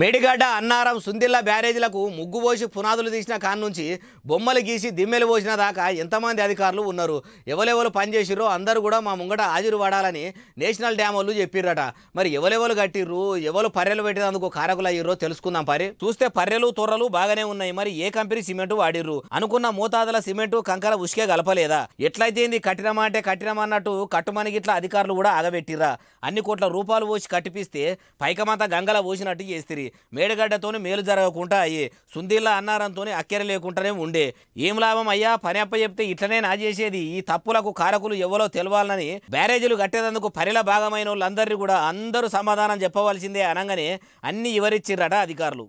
మేడిగడ్డ అన్నారం సుందిల్ల బ్యారేజీలకు ముగ్గు పోసి పునాదులు తీసిన కాన్ నుంచి బొమ్మలు గీసి దిమ్మెలు పోసిన దాకా ఎంతమంది అధికారులు ఉన్నారు ఎవరెవరు పనిచేసిర్రో అందరూ కూడా మా ముంగట హాజరు పడాలని నేషనల్ డ్యామ్ వాళ్ళు చెప్పిర్రట మరి ఎవరెవరు కట్టిర్రు ఎవరు పర్రెలు పెట్టినందుకు కారకులు అయ్యిర్రో తెలుసుకుందాం పరి చూస్తే పర్రెలు తొర్రలు బాగానే ఉన్నాయి మరి ఏ కంపెనీ సిమెంట్ వాడిర్రు అనుకున్న మోతాదుల సిమెంట్ కంకర ఉసికే గలపలేదా ఎట్లయితే ఇది కట్టినమా అంటే కట్టినమన్నట్టు కట్టుమని గిట్ల అధికారులు కూడా ఆగబెట్టిర్రా అన్ని కోట్ల రూపాయలు పోసి కట్టిపిస్తే పైకమంతా గంగల పోసినట్టు చేస్తారు మేడగడ్డతోనే మేలు జరగకుండా అయ్యి సుందీళ్ళ అన్నారంతో అక్కెర లేకుండానే ఉండే ఏం లాభం అయ్యా పని అప్ప చెప్తే ఇట్లనే నా చేసేది ఈ తప్పులకు కారకులు ఎవరో తెలవాలని బ్యారేజీలు కట్టేదందుకు పరిల భాగమైన వాళ్ళందరినీ కూడా అందరూ సమాధానం చెప్పవలసిందే అనగానే అన్ని వివరించిర్రట అధికారులు